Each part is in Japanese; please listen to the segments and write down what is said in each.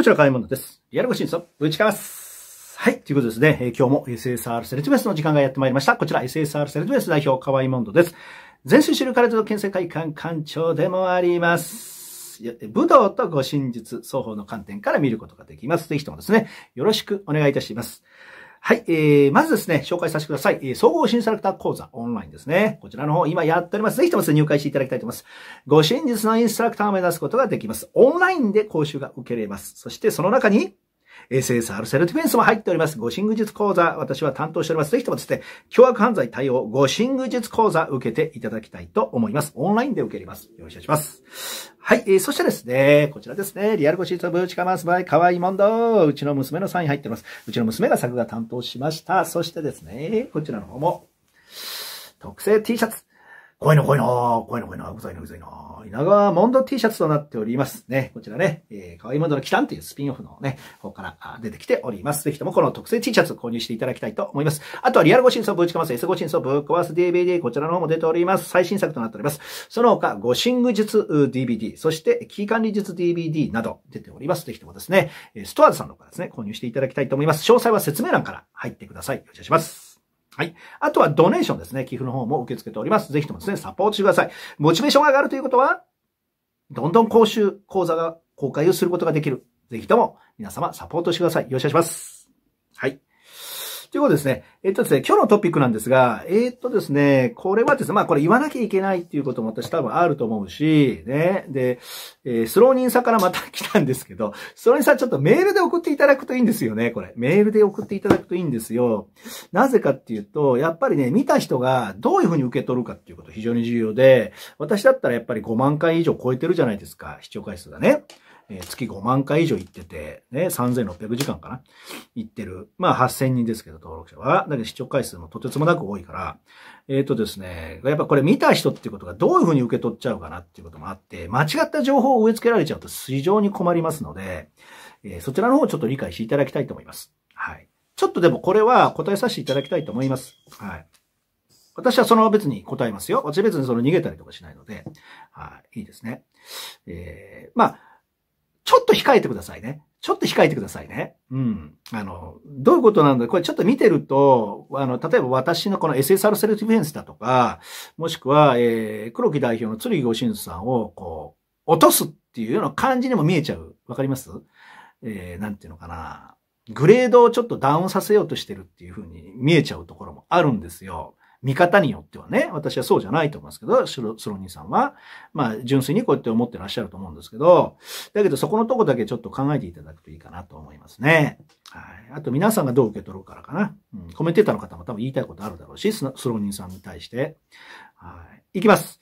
こちら買い物です。リアルご審査、ぶちかます。はい。ということですね、えー、今日も SSR セレクトベースの時間がやってまいりました。こちら SSR セレクトベース代表、河合モンドです。全州知るカレット県政会館館長でもあります。武道とご身術、双方の観点から見ることができます。ぜひともですね、よろしくお願いいたします。はい、えー、まずですね、紹介させてください。えー、総合新サラクター講座オンラインですね。こちらの方、今やっております。ぜひとも入会していただきたいと思います。ご真実のインストラクターを目指すことができます。オンラインで講習が受けれます。そして、その中に、SSR セルディフェンスも入っております。護身技術講座、私は担当しております。ぜひともですね、凶悪犯罪対応護身技術講座受けていただきたいと思います。オンラインで受けれます。よろしくお願いします。はい、えー、そしてですね、こちらですね、リアルゴシーツブーチカマースバイ、かわいいもんどうちの娘のサイン入ってます。うちの娘が作画担当しました。そしてですね、こちらの方も、特製 T シャツ。怖いな、怖いな、怖いな、怖いな、うざいな、うざいな。稲川モンド T シャツとなっております。ね、こちらね、えー、かわいいモンドのキタンというスピンオフのね、方から出てきております。ぜひともこの特製 T シャツ購入していただきたいと思います。あとはリアルご真相ぶちかます、S ご真相ぶっ壊す DVD、こちらの方も出ております。最新作となっております。その他、ゴシング術 DVD、そしてキー管理術 DVD など出ております。ぜひともですね、ストアーズさんの方からですね、購入していただきたいと思います。詳細は説明欄から入ってください。よろしくお願いします。はい。あとはドネーションですね。寄付の方も受け付けております。ぜひともですね、サポートしてください。モチベーションが上がるということは、どんどん講習、講座が公開をすることができる。ぜひとも皆様サポートしてください。よろしくお願いします。はい。ということですね。えっとですね、今日のトピックなんですが、えっとですね、これはですね、まあこれ言わなきゃいけないっていうことも私多分あると思うし、ね。で、えー、スローニンさんからまた来たんですけど、スローニンさんちょっとメールで送っていただくといいんですよね、これ。メールで送っていただくといいんですよ。なぜかっていうと、やっぱりね、見た人がどういうふうに受け取るかっていうこと非常に重要で、私だったらやっぱり5万回以上超えてるじゃないですか、視聴回数がね。えー、月5万回以上行ってて、ね、3600時間かな行ってる。まあ8000人ですけど、登録者は。だけど視聴回数もとてつもなく多いから、えっ、ー、とですね、やっぱこれ見た人っていうことがどういうふうに受け取っちゃうかなっていうこともあって、間違った情報を植え付けられちゃうと非常に困りますので、えー、そちらの方をちょっと理解していただきたいと思います。はい。ちょっとでもこれは答えさせていただきたいと思います。はい。私はその別に答えますよ。私別にその逃げたりとかしないので、はい、いいですね。えー、まあ、ちょっと控えてくださいね。ちょっと控えてくださいね。うん。あの、どういうことなんだこれちょっと見てると、あの、例えば私のこの SSR セルティフェンスだとか、もしくは、えー、黒木代表の鶴木ご新さんを、こう、落とすっていうような感じにも見えちゃう。わかりますえー、なんていうのかな。グレードをちょっとダウンさせようとしてるっていうふうに見えちゃうところもあるんですよ。見方によってはね、私はそうじゃないと思いますけど、スロニーさんは、まあ、純粋にこうやって思ってらっしゃると思うんですけど、だけどそこのとこだけちょっと考えていただくといいかなと思いますね。はい。あと皆さんがどう受け取るからかな。うん、コメンテーターの方も多分言いたいことあるだろうし、スロニーさんに対して。はい。いきます。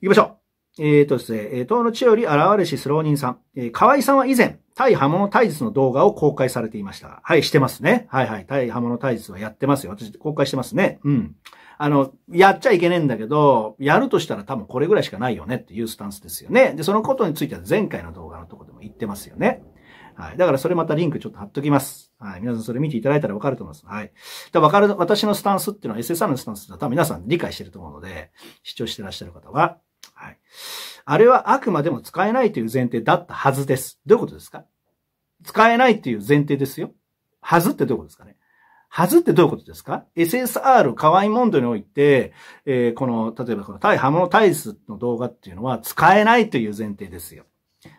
行きましょう。えっ、ー、とですね、東の地より現れしスローニンさん。えー、河合さんは以前、対刃物対実の動画を公開されていました。はい、してますね。はいはい。対刃物対実はやってますよ。私、公開してますね。うん。あの、やっちゃいけねえんだけど、やるとしたら多分これぐらいしかないよねっていうスタンスですよね。で、そのことについては前回の動画のとこでも言ってますよね。はい。だからそれまたリンクちょっと貼っときます。はい。皆さんそれ見ていただいたらわかると思います。はい。だわかる、私のスタンスっていうのは SSR のスタンスだと皆さん理解してると思うので、視聴してらっしゃる方は、はい。あれはあくまでも使えないという前提だったはずです。どういうことですか使えないという前提ですよ。はずってどういうことですかねはずってどういうことですか ?SSR、カワイモンドにおいて、えー、この、例えばこの対波物対タの動画っていうのは使えないという前提ですよ。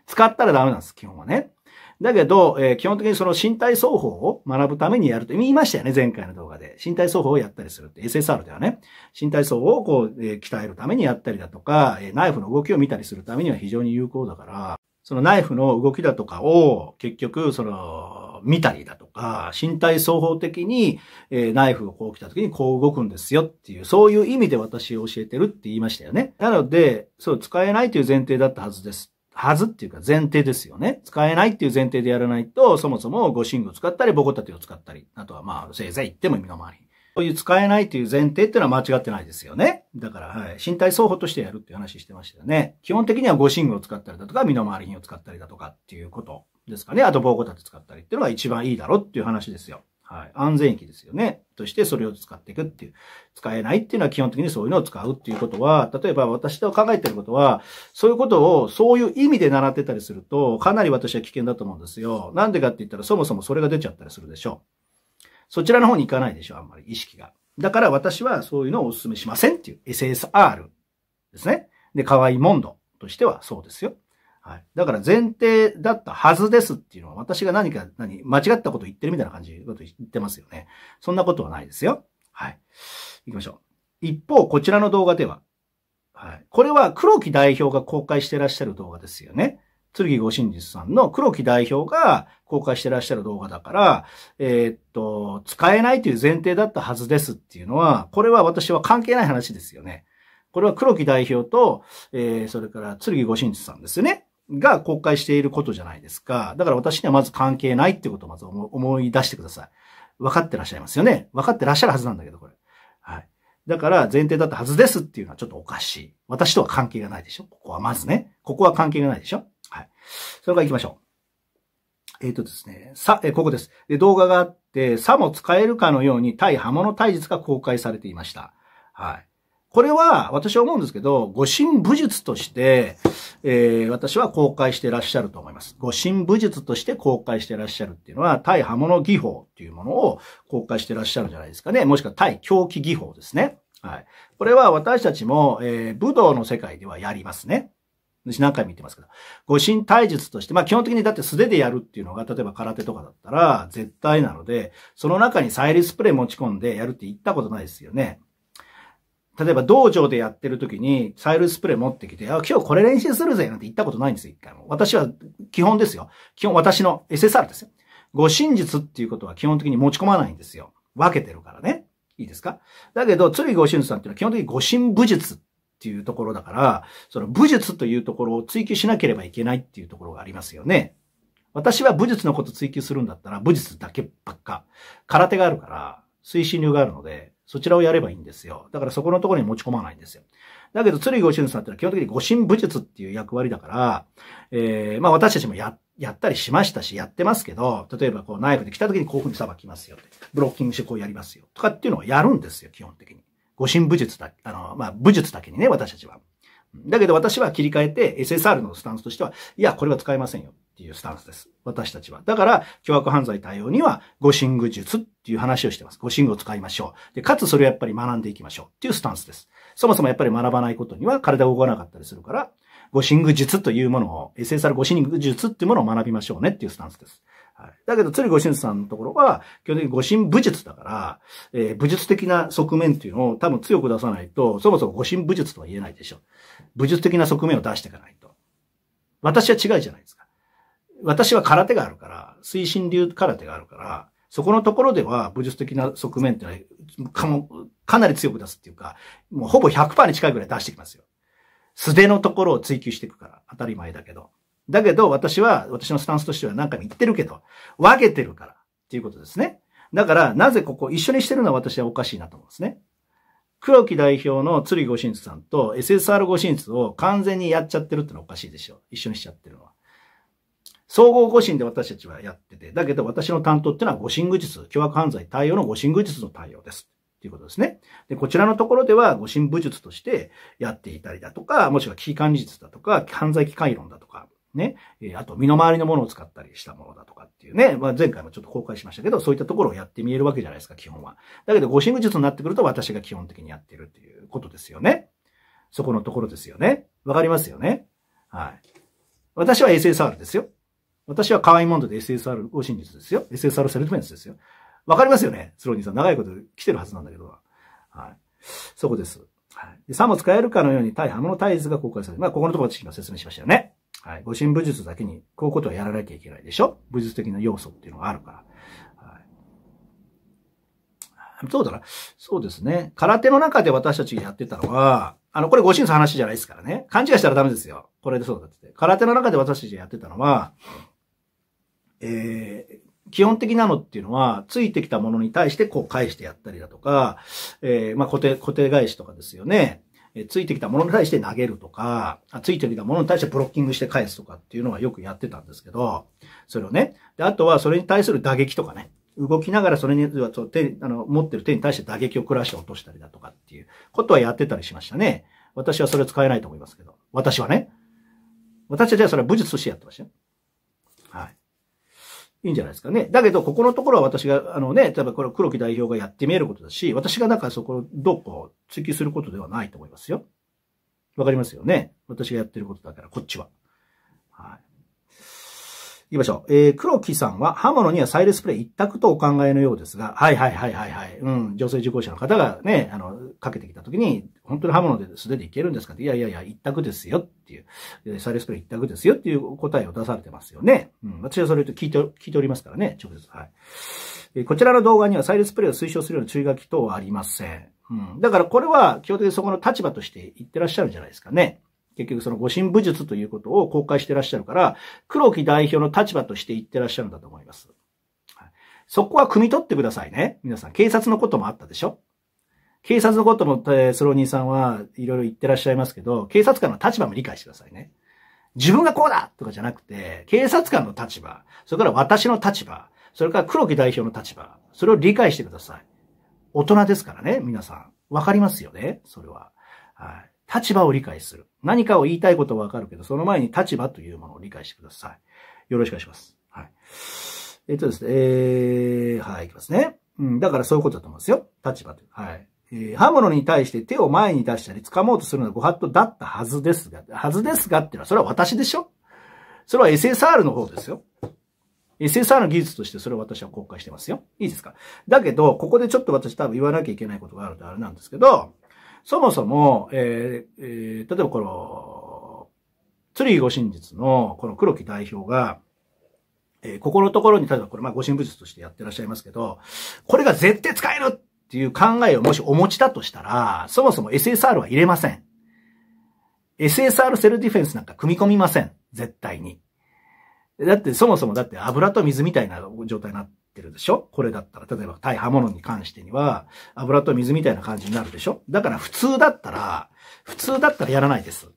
使ったらダメなんです、基本はね。だけど、えー、基本的にその身体奏法を学ぶためにやると、言いましたよね、前回の動画で。身体奏法をやったりするって、SSR ではね、身体奏法をこう、えー、鍛えるためにやったりだとか、えー、ナイフの動きを見たりするためには非常に有効だから、そのナイフの動きだとかを、結局、その、見たりだとか、身体奏法的に、えー、ナイフをこう来た時にこう動くんですよっていう、そういう意味で私教えてるって言いましたよね。なので、そう、使えないという前提だったはずです。はずっていうか前提ですよね。使えないっていう前提でやらないと、そもそも護身具を使ったり、ボコタテを使ったり、あとはまあ、せいぜい言っても身の回り。そういう使えないという前提っていうのは間違ってないですよね。だから、はい。身体双方としてやるっていう話してましたよね。基本的には護身具を使ったりだとか、身の回り品を使ったりだとかっていうことですかね。あと、ボコタテ使ったりっていうのが一番いいだろっていう話ですよ。はい。安全域ですよね。としてそれを使っていくっていう。使えないっていうのは基本的にそういうのを使うっていうことは、例えば私と考えてることは、そういうことをそういう意味で習ってたりすると、かなり私は危険だと思うんですよ。なんでかって言ったらそもそもそれが出ちゃったりするでしょう。そちらの方に行かないでしょ、あんまり意識が。だから私はそういうのをお勧めしませんっていう SSR ですね。で、可愛いモンドとしてはそうですよ。はい。だから前提だったはずですっていうのは、私が何か、何、間違ったこと言ってるみたいな感じのこと言ってますよね。そんなことはないですよ。はい。行きましょう。一方、こちらの動画では、はい。これは黒木代表が公開してらっしゃる動画ですよね。剣ご真実さんの黒木代表が公開してらっしゃる動画だから、えー、っと、使えないという前提だったはずですっていうのは、これは私は関係ない話ですよね。これは黒木代表と、えー、それから剣ご真実さんですよね。が公開していることじゃないですか。だから私にはまず関係ないってことをまず思い出してください。分かってらっしゃいますよね。分かってらっしゃるはずなんだけど、これ。はい。だから前提だったはずですっていうのはちょっとおかしい。私とは関係がないでしょ。ここはまずね。ここは関係がないでしょ。はい。それから行きましょう。えっ、ー、とですね。さ、えー、ここです。で、動画があって、さも使えるかのように対刃物対立が公開されていました。はい。これは私は思うんですけど、護身武術として、えー、私は公開してらっしゃると思います。護身武術として公開してらっしゃるっていうのは、対刃物技法っていうものを公開してらっしゃるんじゃないですかね。もしくは対狂気技法ですね。はい。これは私たちも、えー、武道の世界ではやりますね。私何回も言ってますけど、護身体術として、まあ基本的にだって素手でやるっていうのが、例えば空手とかだったら絶対なので、その中にサイリスプレー持ち込んでやるって言ったことないですよね。例えば道場でやってる時にサイルスプレー持ってきて、あ、今日これ練習するぜなんて言ったことないんですよ、一回も。私は基本ですよ。基本私の SSR ですよ。ご真実っていうことは基本的に持ち込まないんですよ。分けてるからね。いいですかだけど、鶴りご真実さんっていうのは基本的にご神武術っていうところだから、その武術というところを追求しなければいけないっていうところがありますよね。私は武術のこと追求するんだったら、武術だけばっか。空手があるから、推進流があるので、そちらをやればいいんですよ。だからそこのところに持ち込まないんですよ。だけど、鶴御神さんってのは基本的に御神武術っていう役割だから、えー、まあ私たちもや、やったりしましたし、やってますけど、例えばこうナイフで来た時にこういう風にさばきますよブロッキングしてこうやりますよ。とかっていうのはやるんですよ、基本的に。護神武術だ、あの、まあ武術だけにね、私たちは。だけど私は切り替えて SSR のスタンスとしては、いや、これは使えませんよ。っていうスタンスです。私たちは。だから、凶悪犯罪対応には、護身具術っていう話をしてます。護身具を使いましょう。で、かつそれをやっぱり学んでいきましょうっていうスタンスです。そもそもやっぱり学ばないことには体が動かなかったりするから、護身具術というものを、SSR 護身具術っていうものを学びましょうねっていうスタンスです。はい、だけど、鶴護身さんのところは、基本的に護身武術だから、えー、武術的な側面っていうのを多分強く出さないと、そもそも護身武術とは言えないでしょう。武術的な側面を出していかないと。私は違いじゃないですか。私は空手があるから、推進流空手があるから、そこのところでは武術的な側面ってのはかもかなり強く出すっていうか、もうほぼ100%に近いぐらい出してきますよ。素手のところを追求していくから、当たり前だけど。だけど私は、私のスタンスとしては何回も言ってるけど、分けてるからっていうことですね。だから、なぜここ一緒にしてるのは私はおかしいなと思うんですね。黒木代表の鶴木ご神術さんと SSR ご神術を完全にやっちゃってるってのはおかしいでしょ。一緒にしちゃってるのは。総合護身で私たちはやってて、だけど私の担当っていうのは護身技術、凶悪犯罪対応の護身技術の対応です。ということですね。で、こちらのところでは、護身武術としてやっていたりだとか、もしくは危機管理術だとか、犯罪機械論だとか、ね、えあと身の回りのものを使ったりしたものだとかっていうね、まあ、前回もちょっと公開しましたけど、そういったところをやってみえるわけじゃないですか、基本は。だけど、護身武術になってくると私が基本的にやってるっていうことですよね。そこのところですよね。わかりますよね。はい。私は SSR ですよ。私は可愛いもので SSR を真術ですよ。SSR セルトメンスですよ。わかりますよねスローニーさん。長いこと来てるはずなんだけど。はい。そこです。はい。さも使えるかのように対ハムの対図が公開される。まあ、ここのところ私今説明しましたよね。はい。護身武術だけに、こういうことはやらなきゃいけないでしょ武術的な要素っていうのがあるから。はい。そうだな。そうですね。空手の中で私たちがやってたのは、あの、これ護身の話じゃないですからね。勘違いしたらダメですよ。これでそうだって。空手の中で私たちがやってたのは、えー、基本的なのっていうのは、ついてきたものに対してこう返してやったりだとか、えー、まあ固定、固定返しとかですよね。えついてきたものに対して投げるとか、ついてきたものに対してブロッキングして返すとかっていうのはよくやってたんですけど、それをね。で、あとはそれに対する打撃とかね。動きながらそれに、手、あの、持ってる手に対して打撃をクラッシュ落としたりだとかっていうことはやってたりしましたね。私はそれ使えないと思いますけど。私はね。私はじゃあそれは武術としてやってましたよ。いいんじゃないですかね。だけど、ここのところは私が、あのね、例えばこれ黒木代表がやってみえることだし、私がなんかそこをどうこう追求することではないと思いますよ。わかりますよね。私がやってることだから、こっちは。はい。行きましょう。えー、黒木さんは、刃物にはサイレスプレイ一択とお考えのようですが、はいはいはいはいはい。うん、女性受講者の方がね、あの、かけてきた時に、本当に刃物で素手でいけるんですかって、いやいやいや、一択ですよっていう、サイレスプレイ一択ですよっていう答えを出されてますよね。うん、私はそれと聞いて、聞いておりますからね、直接。はい。えー、こちらの動画にはサイレスプレイを推奨するような注意書き等はありません。うん。だからこれは、基本的にそこの立場として言ってらっしゃるんじゃないですかね。結局その護身武術ということを公開してらっしゃるから、黒木代表の立場として言ってらっしゃるんだと思います。そこは汲み取ってくださいね。皆さん、警察のこともあったでしょ警察のことも、えスローニーさんはいろいろ言ってらっしゃいますけど、警察官の立場も理解してくださいね。自分がこうだとかじゃなくて、警察官の立場、それから私の立場、それから黒木代表の立場、それを理解してください。大人ですからね、皆さん。わかりますよねそれは。はい。立場を理解する。何かを言いたいことはわかるけど、その前に立場というものを理解してください。よろしくお願いします。はい。えっとですね、えー、はい、いきますね。うん、だからそういうことだと思うんですよ。立場という。はい。えー、刃物に対して手を前に出したり掴もうとするのはご法度だったはずですが、はずですがっていうのは、それは私でしょそれは SSR の方ですよ。SSR の技術としてそれを私は公開してますよ。いいですかだけど、ここでちょっと私多分言わなきゃいけないことがあるとあれなんですけど、そもそも、えー、えー、例えばこの、鶴り護神術のこの黒木代表が、えー、ここのところに、例えばこれ、まあ、護神武術としてやってらっしゃいますけど、これが絶対使えるっていう考えをもしお持ちだとしたら、そもそも SSR は入れません。SSR セルディフェンスなんか組み込みません。絶対に。だってそもそもだって油と水みたいな状態になって、ってるでしょこれだったら、例えば対刃物に関してには、油と水みたいな感じになるでしょだから普通だったら、普通だったらやらないです。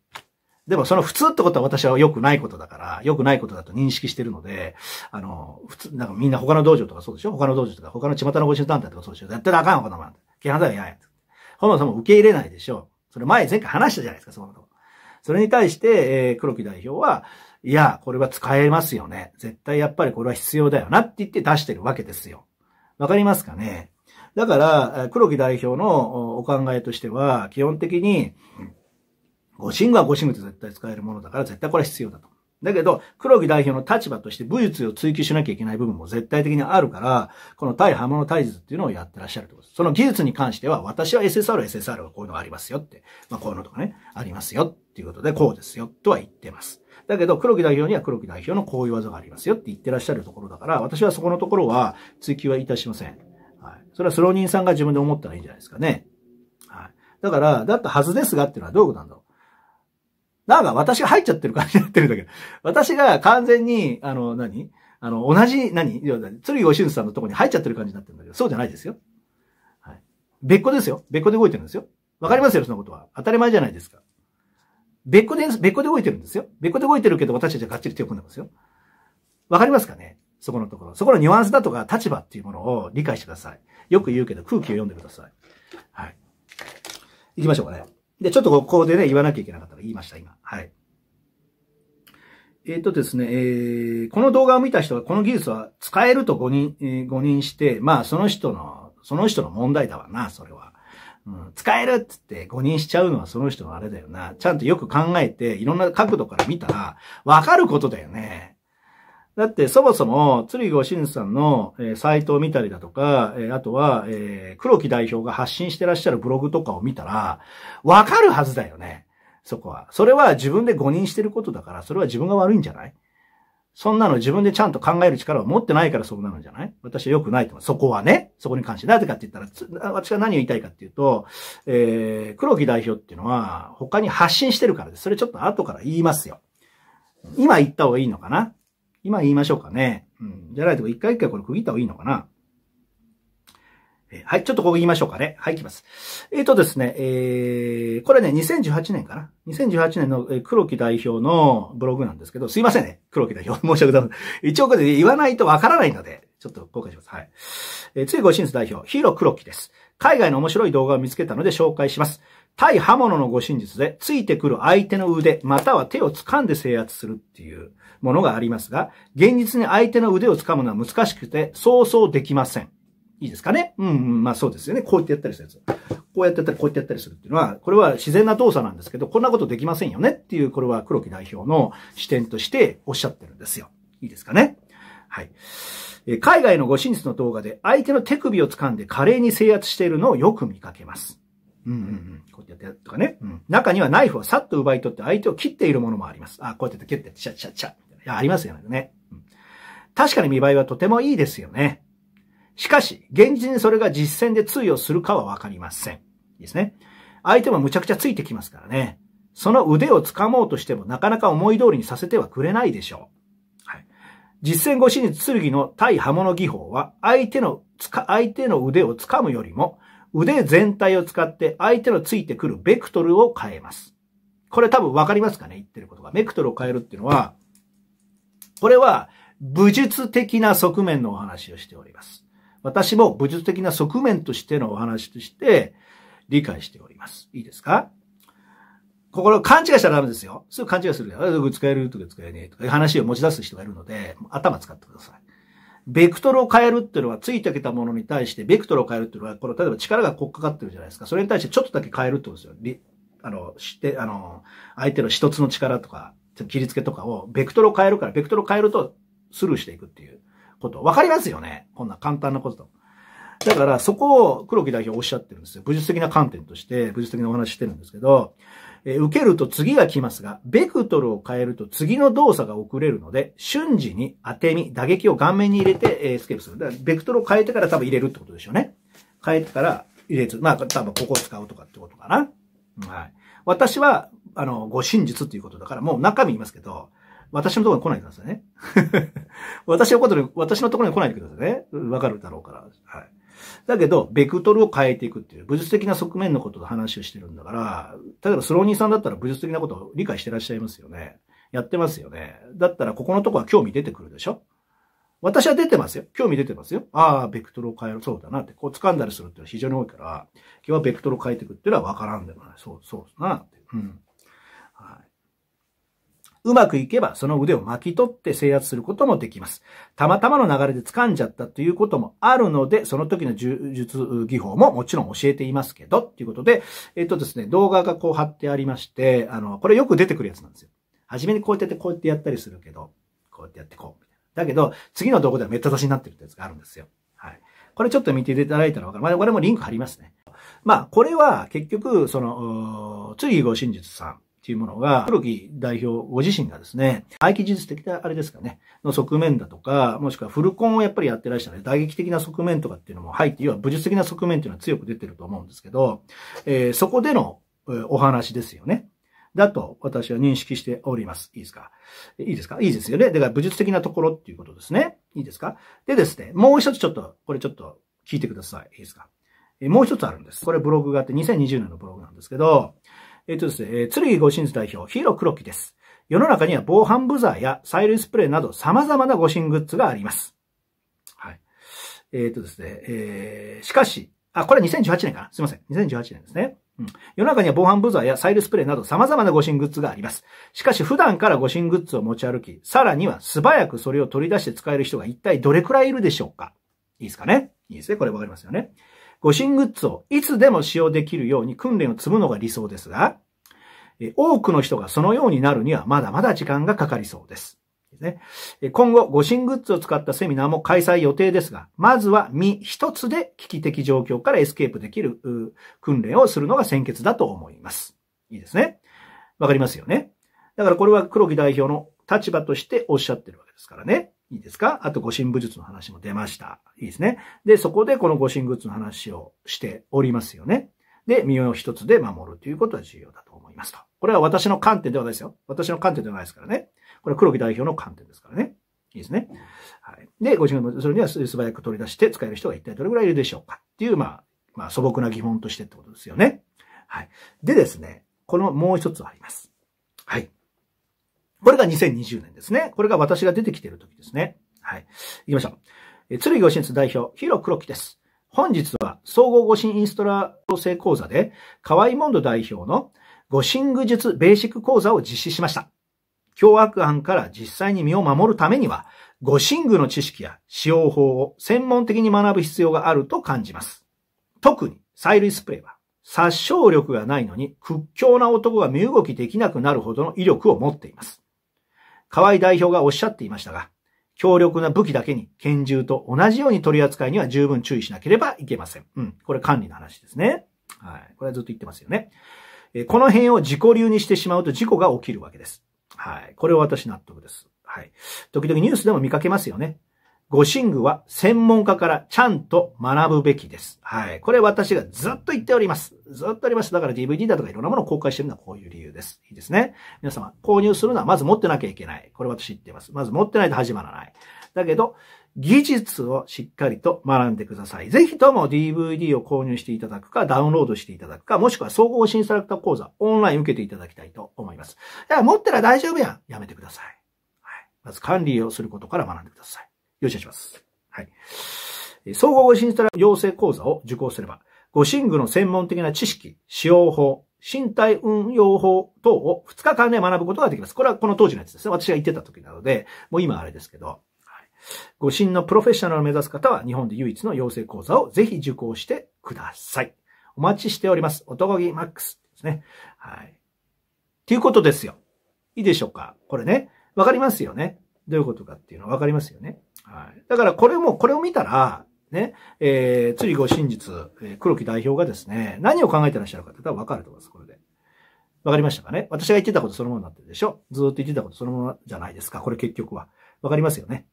でもその普通ってことは私は良くないことだから、良くないことだと認識してるので、あの、普通、なんかみんな他の道場とかそうでしょ他の道場とか、他の巷のご主団体とかそうでしょ絶対あかんことなんて。毛肌は嫌や。ほぼさんも受け入れないでしょそれ前、前回話したじゃないですか、そのこと。それに対して、えー、黒木代表は、いや、これは使えますよね。絶対やっぱりこれは必要だよなって言って出してるわけですよ。わかりますかねだから、黒木代表のお考えとしては、基本的に、ご神ごはご神ごで絶対使えるものだから、絶対これは必要だと。だけど、黒木代表の立場として武術を追求しなきゃいけない部分も絶対的にあるから、この対刃物対術っていうのをやってらっしゃるってことです。その技術に関しては、私は SSR、SSR はこういうのがありますよって、まあこういうのとかね、ありますよっていうことで、こうですよとは言ってます。だけど、黒木代表には黒木代表のこういう技がありますよって言ってらっしゃるところだから、私はそこのところは追求はいたしません。はい。それはスローニンさんが自分で思ったらいいんじゃないですかね。はい。だから、だったはずですがっていうのはどういうことなんだろう。なんか私が入っちゃってる感じになってるんだけど、私が完全に、あの、何あの、同じ、何鶴吉俊さんのとこに入っちゃってる感じになってるんだけど、そうじゃないですよ。はい。別個ですよ。別個で動いてるんですよ。わかりますよ、そのことは。当たり前じゃないですか。別個で、別個で動いてるんですよ。別個で動いてるけど、私たちはがっちり手を組んでますよ。わかりますかねそこのところ。そこのニュアンスだとか立場っていうものを理解してください。よく言うけど、空気を読んでください。はい。行きましょうかね。で、ちょっとここでね、言わなきゃいけなかったら言いました、今。はい。えっ、ー、とですね、えー、この動画を見た人は、この技術は使えると誤認、えー、誤認して、まあ、その人の、その人の問題だわな、それは。うん、使えるって言って誤認しちゃうのはその人のあれだよな。ちゃんとよく考えて、いろんな角度から見たら、わかることだよね。だってそもそも、鶴郷新さんの、えー、サイトを見たりだとか、えー、あとは、えー、黒木代表が発信してらっしゃるブログとかを見たら、わかるはずだよね。そこは。それは自分で誤認してることだから、それは自分が悪いんじゃないそんなの自分でちゃんと考える力を持ってないからそうなるんじゃない私は良くないと思う。そこはね。そこに関して。なぜかって言ったら、私が何を言いたいかっていうと、えー、黒木代表っていうのは他に発信してるからです。それちょっと後から言いますよ。今言った方がいいのかな今言いましょうかね。うん。じゃないと一回一回これ区切った方がいいのかな。えー、はい、ちょっとここ言いましょうかね。はい、いきます。えっ、ー、とですね、えー、これね、2018年かな。2018年の、黒木代表のブログなんですけど、すいませんね。黒木代表、申し訳ございません。一応これ言わないとわからないので、ちょっと後悔します。はい。えー、ついご親切代表、ヒーロー黒木です。海外の面白い動画を見つけたので紹介します。対刃物の護身術で、ついてくる相手の腕、または手を掴んで制圧するっていうものがありますが、現実に相手の腕を掴むのは難しくて、そうそうできません。いいですかねうんうん、まあそうですよね。こうやってやったりするやつ。こうやってやったり、こうやってやったりするっていうのは、これは自然な動作なんですけど、こんなことできませんよねっていう、これは黒木代表の視点としておっしゃってるんですよ。いいですかねはい。海外の護身術の動画で相手の手首を掴んで華麗に制圧しているのをよく見かけます。うんうんうん。こうやってやってとかね。うん。中にはナイフをさっと奪い取って相手を切っているものもあります。あ、こうやって切って、シャッシャッシャッ。いや、ありますよね。うん。確かに見栄えはとてもいいですよね。しかし、現実にそれが実践で通用するかはわかりません。いいですね。相手もむちゃくちゃついてきますからね。その腕を掴もうとしてもなかなか思い通りにさせてはくれないでしょう。はい。実践越しに剣の対刃物技法は相手のつか、相手の腕を掴むよりも腕全体を使って相手のついてくるベクトルを変えます。これ多分わかりますかね言ってることが。ベクトルを変えるっていうのは、これは武術的な側面のお話をしております。私も武術的な側面としてのお話として理解しております。いいですかここ勘違いしたらダメですよ。すぐ勘違いする。使えるとか使えねえとかいう話を持ち出す人がいるので、頭使ってください。ベクトルを変えるっていうのは、ついてきたものに対して、ベクトルを変えるっていうのは、この、例えば力がこっかかってるじゃないですか。それに対してちょっとだけ変えるってことですよ。あの、して、あの、相手の一つの力とか、切り付けとかを、ベクトルを変えるから、ベクトルを変えると、スルーしていくっていうこと。わかりますよねこんな簡単なことと。だから、そこを黒木代表おっしゃってるんですよ。武術的な観点として、武術的なお話してるんですけど、えー、受けると次が来ますが、ベクトルを変えると次の動作が遅れるので、瞬時に当て身、打撃を顔面に入れて、えー、スケープする。だから、ベクトルを変えてから多分入れるってことでしょうね。変えてから入れず、まあ、多分ここを使うとかってことかな。はい。私は、あの、ご真実っていうことだから、もう中身言いますけど、私のところに来ないでくださいね。私のことに、私のところに来ないでくださいね。わかるだろうから。はい。だけど、ベクトルを変えていくっていう、武術的な側面のことの話をしてるんだから、例えばスローニーさんだったら武術的なことを理解してらっしゃいますよね。やってますよね。だったら、ここのとこは興味出てくるでしょ私は出てますよ。興味出てますよ。ああ、ベクトルを変える。そうだなって。こう掴んだりするっていうのは非常に多いから、今日はベクトルを変えていくっていうのは分からんでもない。そう、そうなって。うん。うまくいけばその腕を巻き取って制圧することもできます。たまたまの流れで掴んじゃったということもあるので、その時の術技法ももちろん教えていますけど、ということで、えっとですね、動画がこう貼ってありまして、あの、これよく出てくるやつなんですよ。はじめにこうやってやって、こうやってやったりするけど、こうやってやってこう。だけど、次の動画ではめった差しになってるってやつがあるんですよ。はい。これちょっと見ていただいたらわかる。まあ、これもリンク貼りますね。まあ、これは結局、その、つりご真実さんっていうものが、黒木代表ご自身がですね、愛機技術的なあれですかね、の側面だとか、もしくはフルコンをやっぱりやってらっしゃる、打撃的な側面とかっていうのも入って、要は武術的な側面っていうのは強く出てると思うんですけど、えー、そこでのお話ですよね。だと私は認識しております。いいですかいいですかいいですよね。だから武術的なところっていうことですね。いいですかでですね、もう一つちょっと、これちょっと聞いてください。いいですかもう一つあるんです。これブログがあって、2020年のブログなんですけど、えっ、ー、とですね、えー、剣ご神図代表、ヒーロー黒木です。世の中には防犯ブザーやサイルスプレーなど様々な護身グッズがあります。はい。えっ、ー、とですね、えー、しかし、あ、これ2018年かなすいません。2018年ですね。うん、世の中には防犯ブザーやサイルスプレーなど様々な護身グッズがあります。しかし普段から護身グッズを持ち歩き、さらには素早くそれを取り出して使える人が一体どれくらいいるでしょうかいいですかねいいですね。これわかりますよね。護身グッズをいつでも使用できるように訓練を積むのが理想ですが、多くの人がそのようになるにはまだまだ時間がかかりそうです。今後、護身グッズを使ったセミナーも開催予定ですが、まずは身一つで危機的状況からエスケープできる訓練をするのが先決だと思います。いいですね。わかりますよね。だからこれは黒木代表の立場としておっしゃってるわけですからね。いいですかあと、護身武術の話も出ました。いいですね。で、そこでこの護身術の話をしておりますよね。で、身を一つで守るということは重要だと思いますと。これは私の観点ではないですよ。私の観点ではないですからね。これは黒木代表の観点ですからね。いいですね。はい。で、ご自分の、それには素早く取り出して使える人が一体どれぐらいいるでしょうかっていう、まあ、まあ、素朴な疑問としてってことですよね。はい。でですね、このもう一つあります。これが2020年ですね。これが私が出てきている時ですね。はい。行きましょう。鶴井ご神室代表、ヒロ黒木です。本日は総合護身インストラ調整講座で、河合モンド代表の護身具術ベーシック講座を実施しました。凶悪犯から実際に身を守るためには、護身具の知識や使用法を専門的に学ぶ必要があると感じます。特に、催涙スプレーは、殺傷力がないのに屈強な男が身動きできなくなるほどの威力を持っています。河合代表がおっしゃっていましたが、強力な武器だけに拳銃と同じように取り扱いには十分注意しなければいけません。うん。これ管理の話ですね。はい。これはずっと言ってますよね。えこの辺を自己流にしてしまうと事故が起きるわけです。はい。これは私納得です。はい。時々ニュースでも見かけますよね。ご神具は専門家からちゃんと学ぶべきです。はい。これ私がずっと言っております。ずっとあります。だから DVD だとかいろんなものを公開してるのはこういう理由です。いいですね。皆様、購入するのはまず持ってなきゃいけない。これ私言ってます。まず持ってないと始まらない。だけど、技術をしっかりと学んでください。ぜひとも DVD を購入していただくか、ダウンロードしていただくか、もしくは総合審査ラクター講座、オンライン受けていただきたいと思います。いや、持ったら大丈夫やん。やめてください。はい。まず管理をすることから学んでください。よろしくお願いします。はい。総合護身トラ養成講座を受講すれば、護身具の専門的な知識、使用法、身体運用法等を2日間で学ぶことができます。これはこの当時のやつですね。私が言ってた時なので、もう今あれですけど。護身のプロフェッショナルを目指す方は、日本で唯一の養成講座をぜひ受講してください。お待ちしております。男気マックスですね。はい。っていうことですよ。いいでしょうかこれね。わかりますよね。どういうことかっていうのわかりますよね。はい。だからこれも、これを見たら、ね、えー、釣り後真実、えー、黒木代表がですね、何を考えてらっしゃるかって多分わかると思います、これで。わかりましたかね私が言ってたことそのものになってるでしょずっと言ってたことそのものじゃないですか、これ結局は。わかりますよね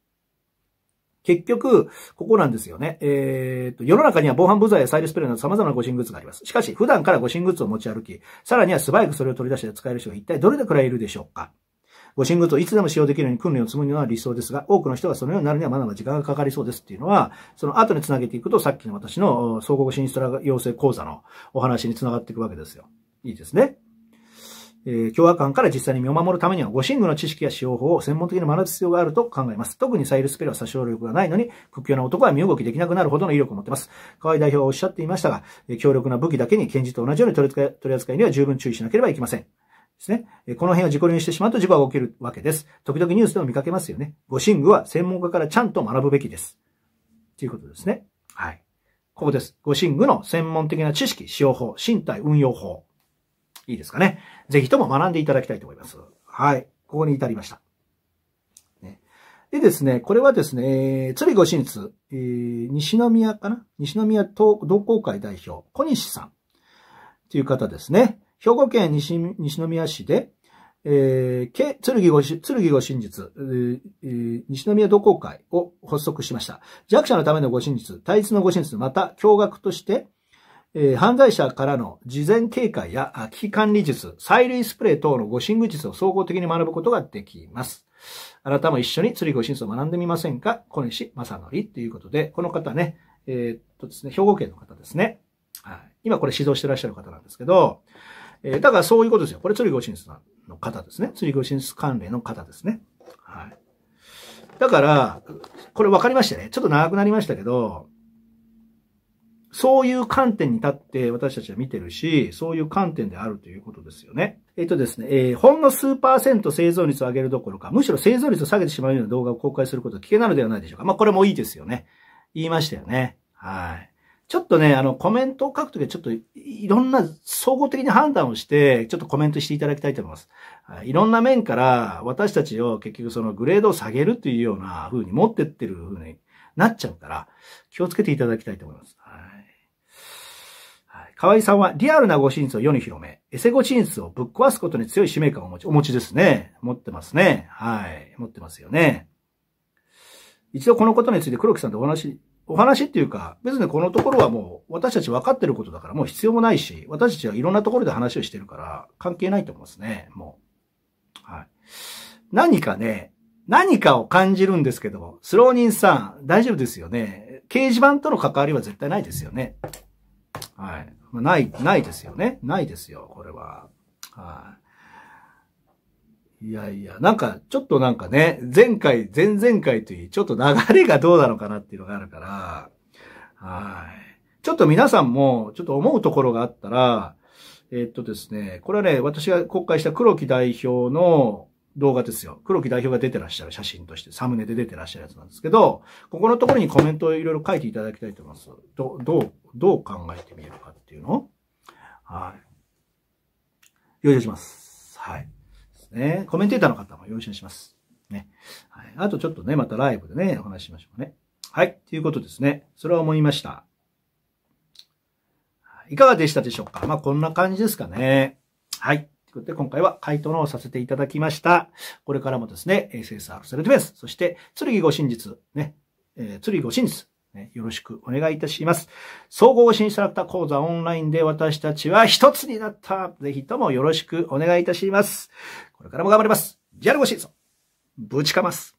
結局、ここなんですよね。えー、っと、世の中には防犯部材やサイルスプレーなど様々な護身グッズがあります。しかし、普段から護身グッズを持ち歩き、さらには素早くそれを取り出して使える人が一体どれだくらいいるでしょうかご神宮といつでも使用できるように訓練を積むのは理想ですが、多くの人がそのようになるにはまだまだ時間がかかりそうですっていうのは、その後に繋げていくと、さっきの私の総合進出養成講座のお話に繋がっていくわけですよ。いいですね。えー、共和感から実際に身を守るためには、護身具の知識や使用法を専門的に学ぶ必要があると考えます。特にサイルスペルは殺傷力がないのに、屈強な男は身動きできなくなるほどの威力を持っています。河合代表はおっしゃっていましたが、強力な武器だけに検事と同じように取り扱いには十分注意しなければいけません。ですね。この辺を自己流にしてしまうと事故が起きるわけです。時々ニュースでも見かけますよね。ご神具は専門家からちゃんと学ぶべきです。ということですね。はい。ここです。ご神具の専門的な知識、使用法、身体運用法。いいですかね。ぜひとも学んでいただきたいと思います。はい。ここに至りました。ね、でですね、これはですね、えー、鶴御神術、えー、西宮かな西宮同好会代表、小西さんという方ですね。兵庫県西宮市で、えー、剣ごし、剣ご真実、えーえ西宮同好会を発足しました。弱者のためのご真実、対立のご真実、また、驚愕として、えー、犯罪者からの事前警戒や危機管理術、催涙スプレー等の護身具術を総合的に学ぶことができます。あなたも一緒に釣り護神術を学んでみませんか小西正則ということで、この方ね、えー、っとですね、兵庫県の方ですね。はい。今これ指導してらっしゃる方なんですけど、えー、だからそういうことですよ。これ、釣り新さんの方ですね。釣鶴岡新関連の方ですね。はい。だから、これ分かりましたね。ちょっと長くなりましたけど、そういう観点に立って私たちは見てるし、そういう観点であるということですよね。えっとですね、えー、ほんの数パーセント生存率を上げるどころか、むしろ生存率を下げてしまうような動画を公開することは危険なのではないでしょうか。まあこれもいいですよね。言いましたよね。はい。ちょっとね、あの、コメントを書くときは、ちょっといろんな総合的に判断をして、ちょっとコメントしていただきたいと思います。いろんな面から、私たちを結局そのグレードを下げるっていうような風に持ってってる風になっちゃうから、気をつけていただきたいと思います。はい。河、合さんは、リアルなご真実を世に広め、エセご真実をぶっ壊すことに強い使命感をお持ち、お持ちですね。持ってますね。はい。持ってますよね。一度このことについて黒木さんとお話、お話っていうか、別にこのところはもう私たち分かってることだからもう必要もないし、私たちはいろんなところで話をしてるから関係ないと思うんですね、もう。はい。何かね、何かを感じるんですけど、スローニンさん、大丈夫ですよね。掲示板との関わりは絶対ないですよね。はい。ない、ないですよね。ないですよ、これは。はい。いやいや、なんか、ちょっとなんかね、前回、前々回といい、ちょっと流れがどうなのかなっていうのがあるから、はい。ちょっと皆さんも、ちょっと思うところがあったら、えっとですね、これはね、私が公開した黒木代表の動画ですよ。黒木代表が出てらっしゃる写真として、サムネで出てらっしゃるやつなんですけど、ここのところにコメントをいろいろ書いていただきたいと思います。ど、どう、どう考えてみるかっていうのはい。用意します。はい。ね。コメンテーターの方もよろしくします。ね。はい。あとちょっとね、またライブでね、お話ししましょうね。はい。ということですね。それは思いました。いかがでしたでしょうかまあ、こんな感じですかね。はい。ということで、今回は回答のをさせていただきました。これからもですね、SSR セルディフェンス、そして、剣ご真実、ね、えー、剣ご真実、よろしくお願いいたします。総合新サラクタ講座オンラインで私たちは一つになった。ぜひともよろしくお願いいたします。これからも頑張ります。じゃあごしんぶちかます。